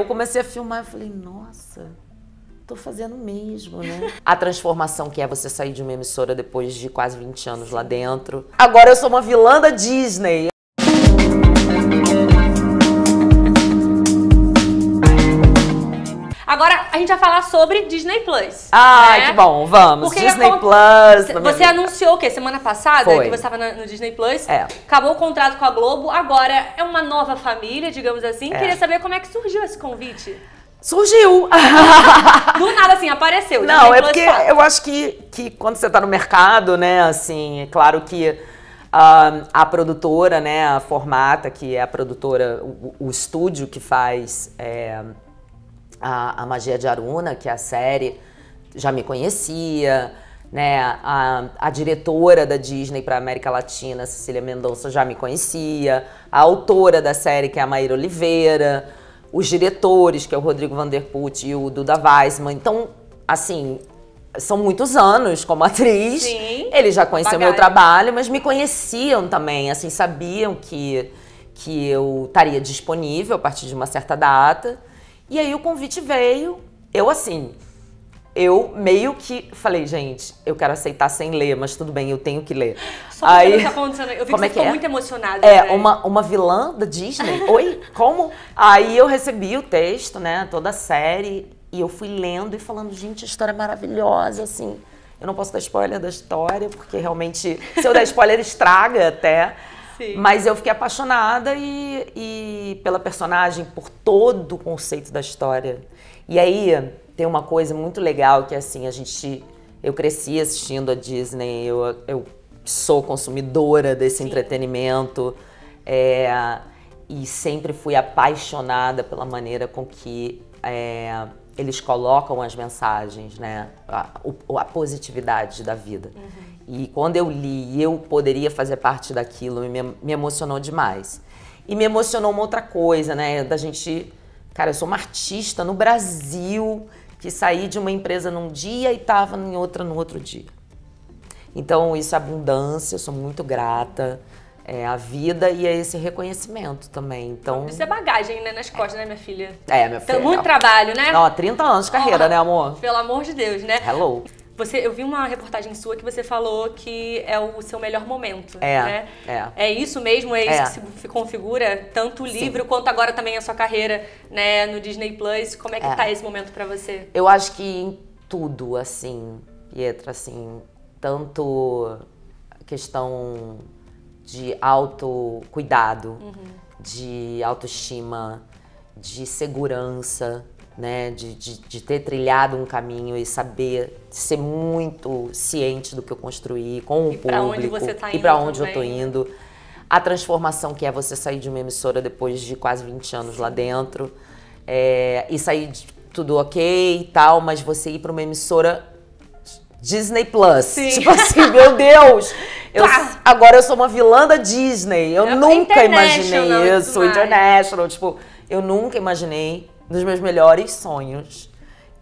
Eu comecei a filmar e falei, nossa, tô fazendo mesmo, né? a transformação que é você sair de uma emissora depois de quase 20 anos lá dentro. Agora eu sou uma vilã da Disney. Agora a gente vai falar sobre Disney Plus. Ah, né? que bom, vamos. Porque Disney conta... Plus. Você anunciou o quê? Semana passada Foi. que você estava no Disney Plus. É. Acabou o contrato com a Globo, agora é uma nova família, digamos assim. É. Queria saber como é que surgiu esse convite. Surgiu! Do nada, assim, apareceu. Disney Não, é Plus porque eu acho que, que quando você está no mercado, né, assim, é claro que. Uh, a produtora, né, a Formata, que é a produtora, o, o estúdio que faz é, a, a Magia de Aruna, que é a série, já me conhecia, né? A, a diretora da Disney para América Latina, Cecília Mendonça, já me conhecia, a autora da série, que é a Maíra Oliveira, os diretores, que é o Rodrigo Vanderput e o Duda Weissmann. Então, assim, são muitos anos como atriz. Sim. Eles já conheciam bagagem. meu trabalho, mas me conheciam também, assim, sabiam que, que eu estaria disponível a partir de uma certa data. E aí o convite veio, eu assim, eu meio que falei, gente, eu quero aceitar sem ler, mas tudo bem, eu tenho que ler. Só aí, tá acontecendo. Eu vi como é que é ficou é? muito emocionada. É, né? uma, uma vilã da Disney? Oi? Como? Aí eu recebi o texto, né? Toda a série. E eu fui lendo e falando, gente, a história é maravilhosa, assim. Eu não posso dar spoiler da história, porque realmente, se eu der spoiler, estraga até. Mas eu fiquei apaixonada e, e pela personagem, por todo o conceito da história. E aí tem uma coisa muito legal que assim, a gente. Eu cresci assistindo a Disney, eu, eu sou consumidora desse Sim. entretenimento. É, e sempre fui apaixonada pela maneira com que é, eles colocam as mensagens, né? A, a positividade da vida. Uhum. E quando eu li eu poderia fazer parte daquilo, me, me emocionou demais. E me emocionou uma outra coisa, né? Da gente. Cara, eu sou uma artista no Brasil que saí de uma empresa num dia e estava em outra no outro dia. Então, isso é abundância, eu sou muito grata. É a vida e é esse reconhecimento também. Então, isso é bagagem, né? Nas costas, né, minha filha? É, minha filha. Tem muito trabalho, né? Não, 30 anos de carreira, oh, né, amor? Pelo amor de Deus, né? Hello. Você, eu vi uma reportagem sua que você falou que é o seu melhor momento. É. Né? É. é isso mesmo? É, é isso que se configura? Tanto o livro Sim. quanto agora também a sua carreira né, no Disney Plus. Como é que é. tá esse momento para você? Eu acho que em tudo, assim, Pietra, assim, tanto a questão de autocuidado, uhum. de autoestima, de segurança né? De, de, de, ter trilhado um caminho e saber ser muito ciente do que eu construí com o e público onde você tá indo e para onde eu tô indo. A transformação que é você sair de uma emissora depois de quase 20 anos lá dentro é, e sair de tudo ok e tal, mas você ir para uma emissora Disney Plus. Sim. Tipo assim, meu Deus! Eu, tá. agora eu sou uma vilã da Disney. Eu, eu nunca imaginei isso. International, tipo, eu nunca imaginei dos meus melhores sonhos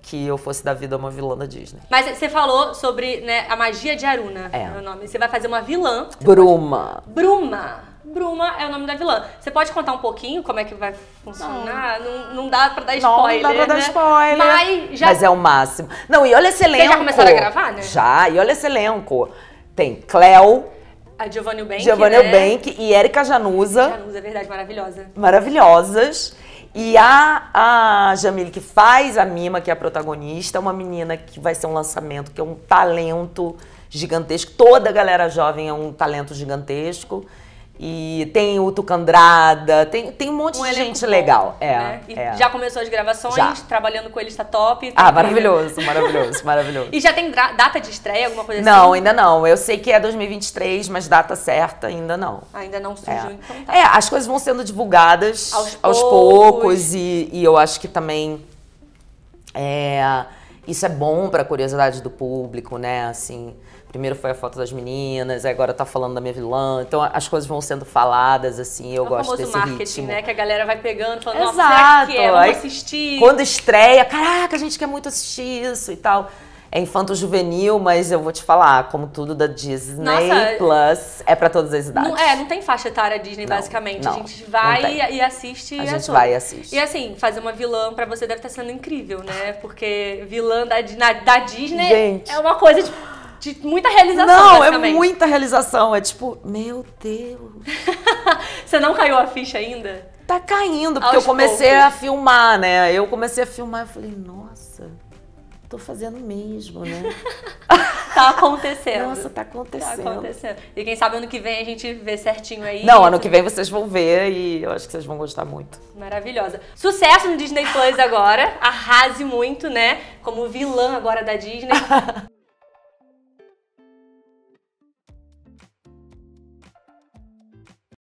que eu fosse da vida uma vilã da Disney. Mas você falou sobre né, a magia de Aruna, é. é o nome. Você vai fazer uma vilã. Bruma. Pode... Bruma. Bruma é o nome da vilã. Você pode contar um pouquinho como é que vai funcionar? Não, não dá pra dar spoiler. Não, não dá pra dar né? spoiler. Mas, já... Mas é o máximo. Não, e olha esse elenco. Vocês já começaram a gravar, né? Já, e olha esse elenco. Tem Cleo, a Giovanni Bank. Giovanni né? Bank e Erika Januza. Januza, é verdade, maravilhosa. Maravilhosas. E a, a Jamile, que faz a Mima, que é a protagonista, é uma menina que vai ser um lançamento, que é um talento gigantesco. Toda a galera jovem é um talento gigantesco. E tem o Tucandrada, tem, tem um monte um de gente bom, legal. É, né? É, é, Já começou as gravações, já. trabalhando com ele está top. Tá ah, maravilhoso, maravilhoso, maravilhoso. E já tem data de estreia, alguma coisa não, assim? Não, ainda não. Eu sei que é 2023, mas data certa ainda não. Ainda não é. surgiu, é. então tá. É, as coisas vão sendo divulgadas aos, aos poucos. poucos e, e, eu acho que também é, isso é bom para a curiosidade do público, né? Assim, Primeiro foi a foto das meninas, agora tá falando da minha vilã. Então as coisas vão sendo faladas, assim, eu é gosto desse marketing, né? Que a galera vai pegando, falando, Exato. nossa, que é? Vamos assistir. Quando estreia, caraca, a gente quer muito assistir isso e tal. É infanto-juvenil, mas eu vou te falar, como tudo da Disney nossa, Plus, é para todas as idades. Não, é, não tem faixa etária Disney, não, basicamente. Não, a gente vai e, e, assiste. A e gente vai e assiste. E assim, fazer uma vilã para você deve estar sendo incrível, né? Porque vilã da, na, da Disney gente. é uma coisa de tipo, de muita realização. Não, é muita realização. É tipo, meu Deus. Você não caiu a ficha ainda? Tá caindo, porque Aos eu comecei poucos. a filmar, né? Eu comecei a filmar e falei, nossa, tô fazendo mesmo, né? tá acontecendo. Nossa, tá acontecendo. Tá acontecendo. E quem sabe ano que vem a gente vê certinho aí. Não, ano que vem vocês vão ver e eu acho que vocês vão gostar muito. Maravilhosa. Sucesso no Disney Plus agora. Arrase muito, né? Como vilã agora da Disney.